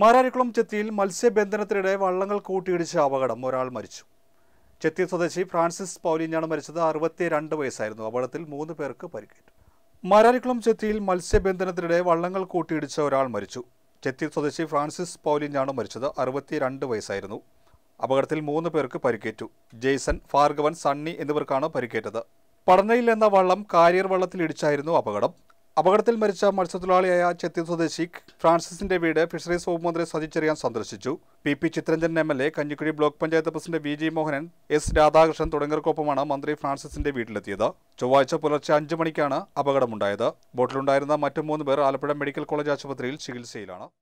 മാരാരിക്കുളം ചെത്തിയിൽ മത്സ്യബന്ധനത്തിനിടെ വള്ളങ്ങൾ കൂട്ടിയിടിച്ച അപകടം ഒരാൾ മരിച്ചു ചെത്തി സ്വദേശി ഫ്രാൻസിസ് പൗലിനാണ് മരിച്ചത് അറുപത്തി രണ്ട് വയസ്സായിരുന്നു അപകടത്തിൽ മൂന്ന് പേർക്ക് പരിക്കേറ്റു മാരാരിക്കുളം ചെത്തിയിൽ മത്സ്യബന്ധനത്തിനിടെ വള്ളങ്ങൾ കൂട്ടിയിടിച്ച ഒരാൾ മരിച്ചു ചെത്തി സ്വദേശി ഫ്രാൻസിസ് പൗലിനാണ് മരിച്ചത് അറുപത്തിരണ്ട് വയസ്സായിരുന്നു അപകടത്തിൽ മൂന്ന് പേർക്ക് പരിക്കേറ്റു ജെയ്സൺ ഫാർഗവൻ സണ്ണി എന്നിവർക്കാണ് പരിക്കേറ്റത് പടനയിൽ എന്ന വള്ളം കാരിയർ വള്ളത്തിൽ ഇടിച്ചായിരുന്നു അപകടം അപകടത്തിൽ മരിച്ച മത്സ്യത്തൊഴിലാളിയായ ചെത്തി സ്വദേശി ഫ്രാൻസിസിന്റെ വീട് ഫിഷറീസ് വകുപ്പ് മന്ത്രി സജിച്ചെറിയാൻ സന്ദർശിച്ചു P P Chitharanjan M L A Kanjikuzhy block panchayat president V G Mohanan S Radhakrishnan തുടങ്ങിയവർക്കൊപ്പമാണ് മന്ത്രി ഫ്രാൻസിസിന്റെ വീട്ടിലെത്തിയത് ചൊവ്വാഴ്ച പുലർച്ചെ അഞ്ചു മണിക്കാണ് അപകടമുണ്ടായത് ബോട്ടിലുണ്ടായിരുന്ന മറ്റു മൂന്ന് പേർ ആലപ്പുഴ മെഡിക്കൽ കോളേജ് ആശുപത്രിയിൽ ചികിത്സയിലാണ്